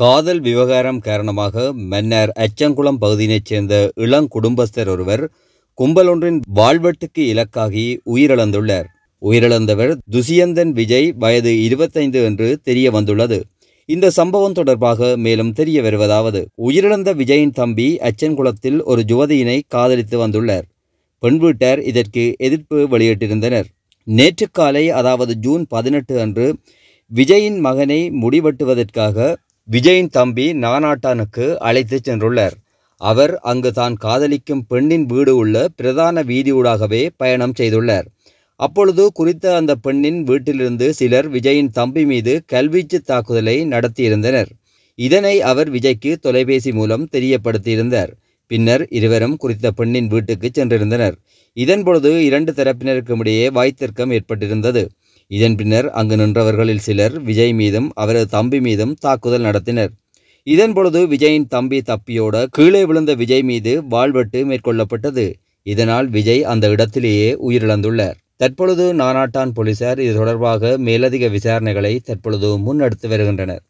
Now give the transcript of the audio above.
காதல் விவகாரம் காரணமாக மன்னர் அச்சங்குளம் பகுதியினைச் சேர்ந்த இளங்குடும்பஸ்தர் ஒருவர் கும்பலொன்றின் வாழ்வெட்டுக்கு இலக்காகி உயிரிழந்துள்ளார் உயிரிழந்தவர் துசியந்தன் விஜய் வயது இருபத்தைந்து என்று தெரிய வந்துள்ளது இந்த சம்பவம் தொடர்பாக மேலும் தெரிய வருவதாவது உயிரிழந்த விஜயின் தம்பி அச்சன்குளத்தில் ஒரு ஜுவதியினை காதலித்து வந்துள்ளார் பெண் வீட்டார் இதற்கு எதிர்ப்பு வெளியிட்டிருந்தனர் நேற்று காலை அதாவது ஜூன் பதினெட்டு அன்று விஜயின் மகனை முடிவெட்டுவதற்காக விஜயின் தம்பி நானாட்டானுக்கு அழைத்து சென்றுள்ளார் அவர் அங்கு தான் காதலிக்கும் பெண்ணின் வீடு உள்ள பிரதான வீதியூடாகவே பயணம் செய்துள்ளார் அப்பொழுது குறித்த அந்த பெண்ணின் வீட்டிலிருந்து சிலர் விஜயின் தம்பி மீது கல்வீச்சு தாக்குதலை நடத்தியிருந்தனர் இதனை அவர் விஜய்க்கு தொலைபேசி மூலம் தெரியப்படுத்தியிருந்தார் பின்னர் இருவரும் குறித்த பெண்ணின் வீட்டுக்கு சென்றிருந்தனர் இதன்பொழுது இரண்டு தரப்பினருக்கும் இடையே வாய்த்திற்கம் ஏற்பட்டிருந்தது இதன் பின்னர் அங்கு நின்றவர்களில் சிலர் விஜய் மீதும் அவரது தம்பி மீதும் தாக்குதல் நடத்தினர் இதன் பொழுது விஜயின் தம்பி தப்பியோட கீழே விழுந்த விஜய் மீது வாழ்வெட்டு மேற்கொள்ளப்பட்டது இதனால் விஜய் அந்த இடத்திலேயே உயிரிழந்துள்ளார் தற்பொழுது நானாட்டான் போலீசார் இது தொடர்பாக மேலதிக விசாரணைகளை தற்பொழுது முன்னெடுத்து வருகின்றனர்